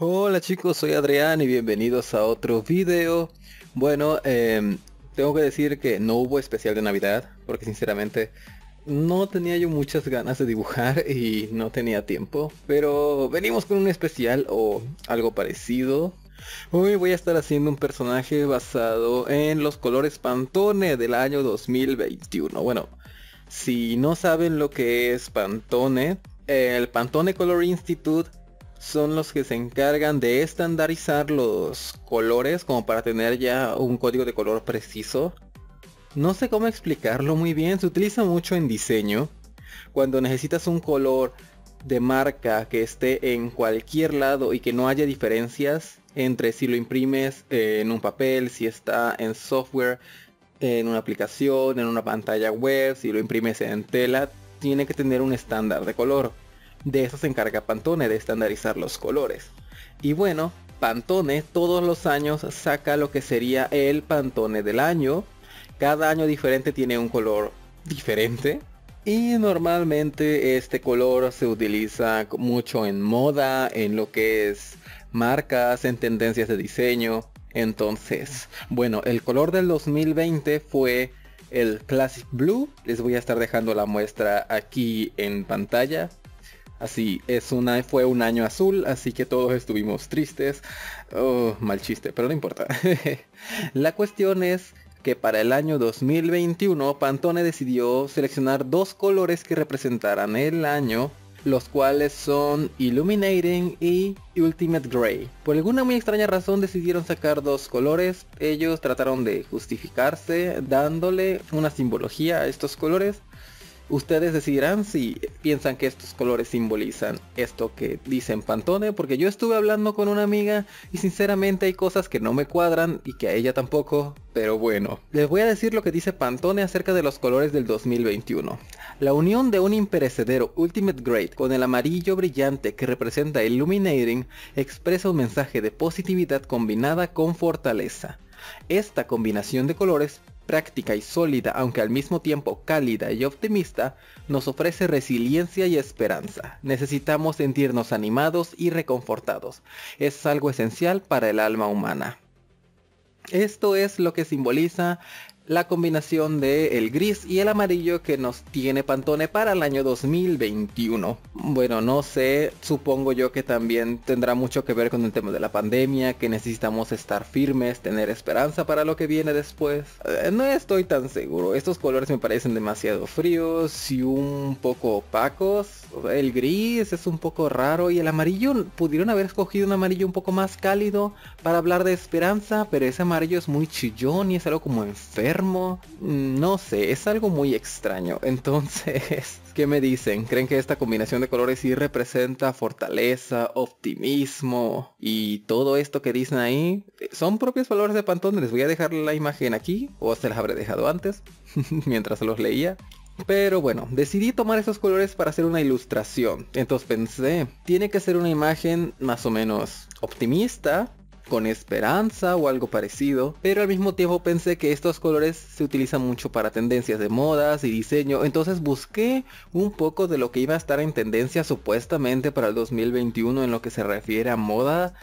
Hola chicos, soy Adrián y bienvenidos a otro video. Bueno, em, tengo que decir que no hubo especial de Navidad, porque sinceramente no tenía yo muchas ganas de dibujar y no tenía tiempo. Pero venimos con un especial o algo parecido. Hoy voy a estar haciendo un personaje basado en los colores Pantone del año 2021. Bueno, si no saben lo que es Pantone, el Pantone Color Institute son los que se encargan de estandarizar los colores como para tener ya un código de color preciso. No sé cómo explicarlo muy bien, se utiliza mucho en diseño. Cuando necesitas un color de marca que esté en cualquier lado y que no haya diferencias entre si lo imprimes en un papel, si está en software, en una aplicación, en una pantalla web, si lo imprimes en tela, tiene que tener un estándar de color. De eso se encarga Pantone, de estandarizar los colores. Y bueno, Pantone todos los años saca lo que sería el Pantone del año. Cada año diferente tiene un color diferente. Y normalmente este color se utiliza mucho en moda, en lo que es marcas, en tendencias de diseño. Entonces, bueno, el color del 2020 fue el Classic Blue. Les voy a estar dejando la muestra aquí en pantalla Así es una, fue un año azul, así que todos estuvimos tristes. Oh, mal chiste, pero no importa. la cuestión es que para el año 2021 Pantone decidió seleccionar dos colores que representaran el año los cuales son Illuminating y Ultimate Gray. Por alguna muy extraña razón decidieron sacar dos colores, ellos trataron de justificarse dándole una simbología a estos colores Ustedes decidirán si piensan que estos colores simbolizan esto que dicen Pantone, porque yo estuve hablando con una amiga y sinceramente hay cosas que no me cuadran y que a ella tampoco, pero bueno. Les voy a decir lo que dice Pantone acerca de los colores del 2021. La unión de un imperecedero Ultimate Great con el amarillo brillante que representa Illuminating expresa un mensaje de positividad combinada con fortaleza. Esta combinación de colores práctica y sólida, aunque al mismo tiempo cálida y optimista, nos ofrece resiliencia y esperanza. Necesitamos sentirnos animados y reconfortados. Es algo esencial para el alma humana. Esto es lo que simboliza la combinación de el gris y el amarillo que nos tiene Pantone para el año 2021. Bueno, no sé, supongo yo que también tendrá mucho que ver con el tema de la pandemia, que necesitamos estar firmes, tener esperanza para lo que viene después. Eh, no estoy tan seguro, estos colores me parecen demasiado fríos y un poco opacos. El gris es un poco raro y el amarillo, pudieron haber escogido un amarillo un poco más cálido para hablar de esperanza, pero ese amarillo es muy chillón y es algo como enfermo Mm, no sé, es algo muy extraño. Entonces, ¿qué me dicen? ¿Creen que esta combinación de colores sí representa fortaleza, optimismo y todo esto que dicen ahí? Eh, ¿Son propios valores de Pantone? Les voy a dejar la imagen aquí, o se las habré dejado antes, mientras los leía. Pero bueno, decidí tomar esos colores para hacer una ilustración. Entonces pensé, tiene que ser una imagen más o menos optimista, con esperanza o algo parecido, pero al mismo tiempo pensé que estos colores se utilizan mucho para tendencias de modas y diseño, entonces busqué un poco de lo que iba a estar en tendencia supuestamente para el 2021 en lo que se refiere a moda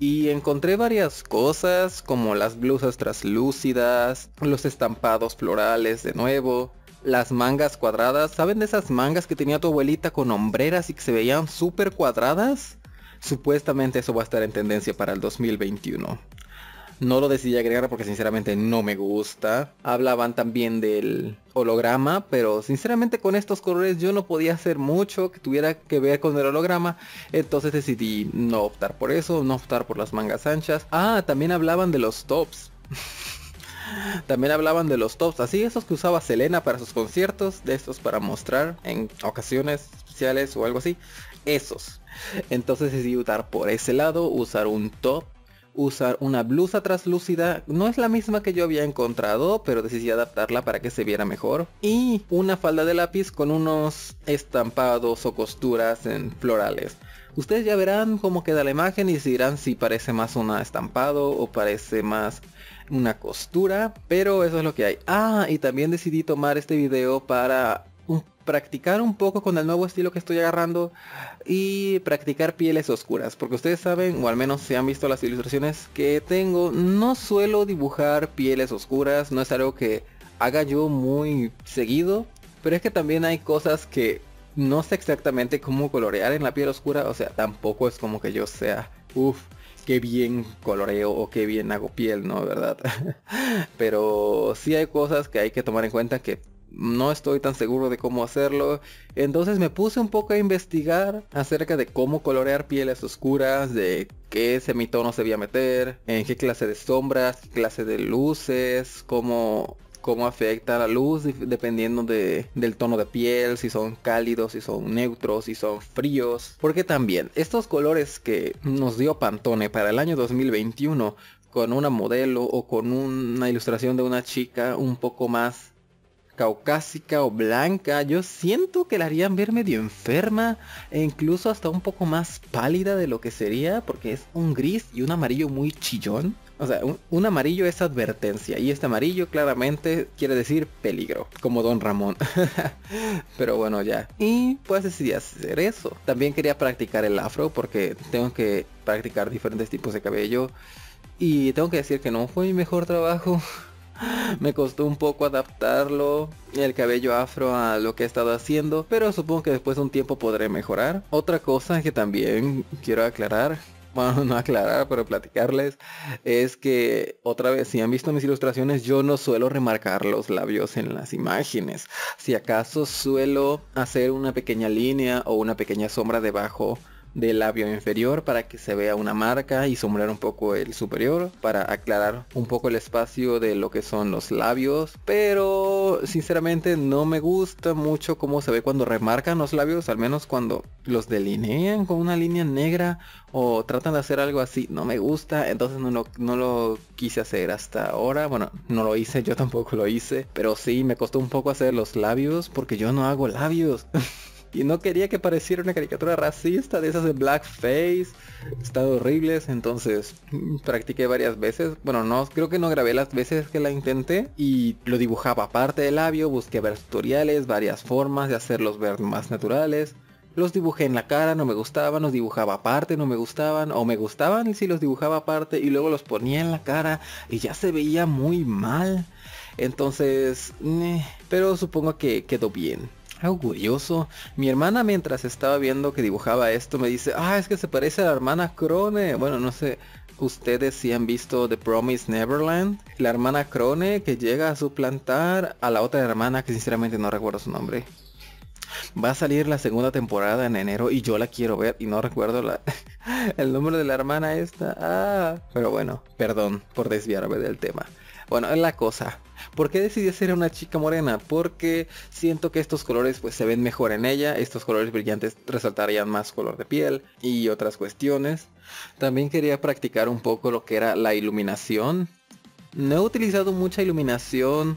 y encontré varias cosas como las blusas traslúcidas, los estampados florales de nuevo, las mangas cuadradas, ¿saben de esas mangas que tenía tu abuelita con hombreras y que se veían súper cuadradas? Supuestamente eso va a estar en tendencia para el 2021. No lo decidí agregar porque sinceramente no me gusta. Hablaban también del holograma, pero sinceramente con estos colores yo no podía hacer mucho que tuviera que ver con el holograma. Entonces decidí no optar por eso, no optar por las mangas anchas. Ah, también hablaban de los tops. También hablaban de los tops, así esos que usaba Selena para sus conciertos, de estos para mostrar en ocasiones o algo así. Esos. Entonces decidí usar por ese lado, usar un top, usar una blusa traslúcida, No es la misma que yo había encontrado, pero decidí adaptarla para que se viera mejor. Y una falda de lápiz con unos estampados o costuras en florales. Ustedes ya verán cómo queda la imagen y dirán si parece más un estampado o parece más una costura, pero eso es lo que hay. Ah, y también decidí tomar este video para practicar un poco con el nuevo estilo que estoy agarrando y practicar pieles oscuras, porque ustedes saben, o al menos se si han visto las ilustraciones que tengo, no suelo dibujar pieles oscuras, no es algo que haga yo muy seguido, pero es que también hay cosas que no sé exactamente cómo colorear en la piel oscura, o sea, tampoco es como que yo sea, uff, qué bien coloreo o qué bien hago piel, ¿no? ¿Verdad? Pero sí hay cosas que hay que tomar en cuenta que no estoy tan seguro de cómo hacerlo. Entonces me puse un poco a investigar acerca de cómo colorear pieles oscuras, de qué semitono se voy a meter, en qué clase de sombras, qué clase de luces, cómo cómo afecta la luz dependiendo del tono de piel, si son cálidos, si son neutros, si son fríos. Porque también estos colores que nos dio Pantone para el año 2021 con una modelo o con una ilustración de una chica un poco más caucásica o blanca, yo siento que la harían ver medio enferma e incluso hasta un poco más pálida de lo que sería porque es un gris y un amarillo muy chillón. O sea, un, amarillo es advertencia y este amarillo claramente quiere decir peligro, como Don Ramón. Pero bueno, ya. Y pues decidí hacer eso. También quería practicar el afro porque tengo que practicar diferentes tipos de cabello. Y tengo que decir que no fue mi mejor trabajo. Me costó un poco adaptarlo, el cabello afro a lo que he estado haciendo, pero supongo que después de un tiempo podré mejorar. Otra cosa que también quiero aclarar bueno, no aclarar, pero platicarles, es que otra vez, si han visto mis ilustraciones, yo no suelo remarcar los labios en las imágenes. Si acaso suelo hacer una pequeña línea o una pequeña sombra debajo del labio inferior para que se vea una marca y sombrear un poco el superior para aclarar un poco el espacio de lo que son los labios. Pero sinceramente no me gusta mucho cómo se ve cuando remarcan los labios, al menos cuando los delinean con una línea negra o tratan de hacer algo así. No me gusta, entonces no no lo quise hacer hasta ahora. Bueno, no lo hice, yo tampoco lo hice, pero sí me costó un poco hacer los labios porque yo no hago labios. y no quería que pareciera una caricatura racista de esas de blackface, Estado horribles, entonces mm, practiqué varias veces, bueno no, creo que no grabé las veces que la intenté y lo dibujaba aparte del labio, busqué ver tutoriales, varias formas de hacerlos ver más naturales, los dibujé en la cara, no me gustaban, los dibujaba aparte, no me gustaban, o me gustaban y si los dibujaba aparte y luego los ponía en la cara y ya se veía muy mal. Entonces, eh, pero supongo que quedó bien orgulloso. Mi hermana mientras estaba viendo que dibujaba esto me dice, ah, es que se parece a la hermana Crone. Bueno, no sé ustedes si han visto The Promise Neverland. La hermana Crone que llega a suplantar a la otra hermana que sinceramente no recuerdo su nombre. Va a salir la segunda temporada en enero y yo la quiero ver y no recuerdo la, el nombre de la hermana esta. Ah, pero bueno, perdón por desviarme del tema. Bueno, es la cosa. ¿Por qué decidí hacer una chica morena? Porque siento que estos colores pues se ven mejor en ella, estos colores brillantes resaltarían más color de piel y otras cuestiones. También quería practicar un poco lo que era la iluminación. No he utilizado mucha iluminación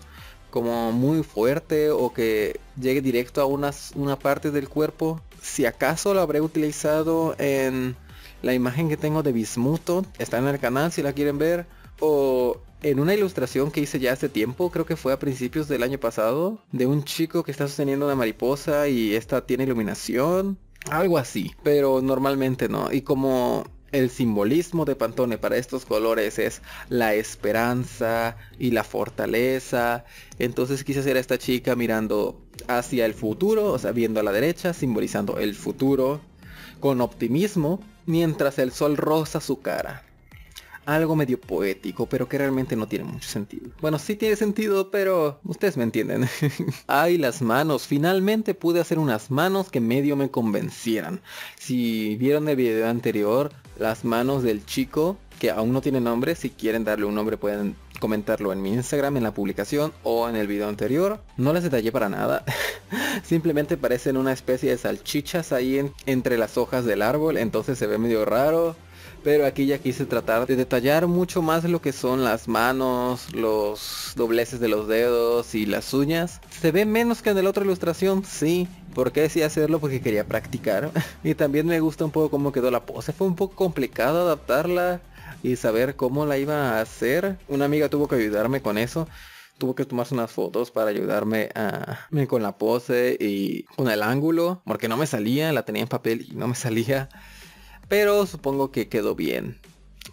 como muy fuerte o que llegue directo a unas, una parte del cuerpo. Si acaso la habré utilizado en la imagen que tengo de Bismuto, está en el canal si la quieren ver o en una ilustración que hice ya hace tiempo, creo que fue a principios del año pasado, de un chico que está sosteniendo una mariposa y esta tiene iluminación, algo así, pero normalmente no. Y como el simbolismo de Pantone para estos colores es la esperanza y la fortaleza, entonces quise hacer a esta chica mirando hacia el futuro, o sea, viendo a la derecha, simbolizando el futuro con optimismo, mientras el sol roza su cara algo medio poético, pero que realmente no tiene mucho sentido. Bueno, sí tiene sentido, pero ustedes me entienden. Ay, las manos. Finalmente pude hacer unas manos que medio me convencieran. Si vieron el video anterior, las manos del chico, que aún no tiene nombre, si quieren darle un nombre pueden comentarlo en mi Instagram, en la publicación o en el video anterior. No les detallé para nada. Simplemente parecen una especie de salchichas ahí entre las hojas del árbol, entonces se ve medio raro. Pero aquí ya quise tratar de detallar mucho más lo que son las manos, los dobleces de los dedos y las uñas. Se ve menos que en la otra ilustración, sí. Porque decidí hacerlo? Porque quería practicar. y también me gusta un poco cómo quedó la pose. Fue un poco complicado adaptarla y saber cómo la iba a hacer. Una amiga tuvo que ayudarme con eso tuvo que tomarse unas fotos para ayudarme con la pose y con el ángulo, porque no me salía, la tenía en papel y no me salía pero supongo que quedó bien.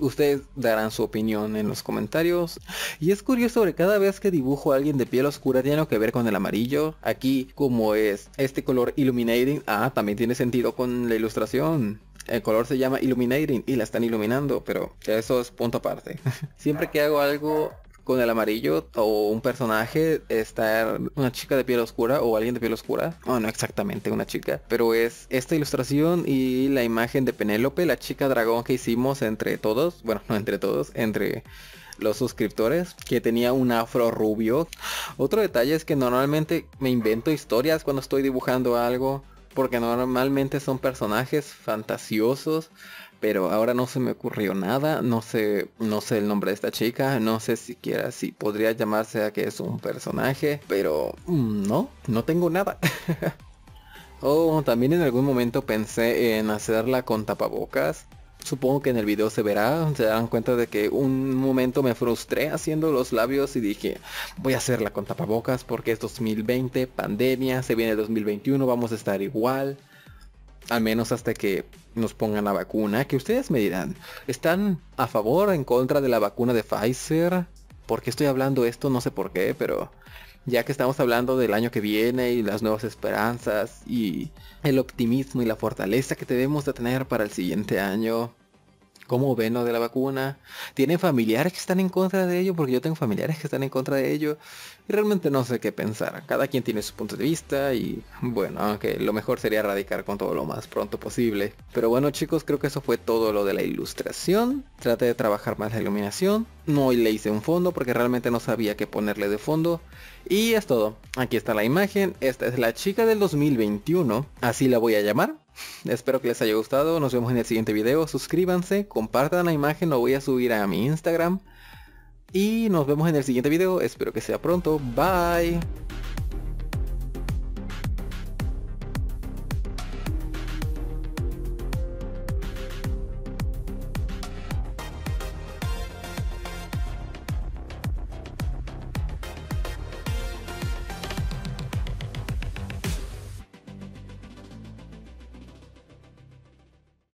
Ustedes darán su opinión en los comentarios. Y es curioso sobre cada vez que dibujo a alguien de piel oscura tiene algo que ver con el amarillo. Aquí como es este color illuminating, ah, también tiene sentido con la ilustración. El color se llama illuminating y la están iluminando, pero eso es punto aparte. Siempre que hago algo con el amarillo o un personaje estar una chica de piel oscura o alguien de piel oscura. Oh, no exactamente una chica, pero es esta ilustración y la imagen de Penélope, la chica dragón que hicimos entre todos, bueno, no entre todos, entre los suscriptores que tenía un afro rubio. Otro detalle es que normalmente me invento historias cuando estoy dibujando algo porque normalmente son personajes fantasiosos pero ahora no se me ocurrió nada, no sé, no sé el nombre de esta chica, no sé siquiera si podría llamarse a que es un personaje, pero mm, no, no tengo nada. oh, también en algún momento pensé en hacerla con tapabocas. Supongo que en el video se verá, se dan cuenta de que un momento me frustré haciendo los labios y dije, voy a hacerla con tapabocas porque es 2020, pandemia, se viene 2021, vamos a estar igual al menos hasta que nos pongan la vacuna, que ustedes me dirán, ¿están a favor o en contra de la vacuna de Pfizer? Porque estoy hablando esto? No sé por qué, pero ya que estamos hablando del año que viene y las nuevas esperanzas y el optimismo y la fortaleza que debemos de tener para el siguiente año, cómo ven lo de la vacuna. ¿Tienen familiares que están en contra de ello? Porque yo tengo familiares que están en contra de ello. Y realmente no sé qué pensar. Cada quien tiene su punto de vista y bueno, aunque lo mejor sería erradicar con todo lo más pronto posible. Pero bueno chicos, creo que eso fue todo lo de la ilustración. Trate de trabajar más la iluminación. No le hice un fondo porque realmente no sabía qué ponerle de fondo. Y es todo. Aquí está la imagen. Esta es la chica del 2021. Así la voy a llamar. Espero que les haya gustado. Nos vemos en el siguiente video. Suscríbanse. Compartan la imagen. Lo voy a subir a mi Instagram. Y nos vemos en el siguiente video. Espero que sea pronto. Bye.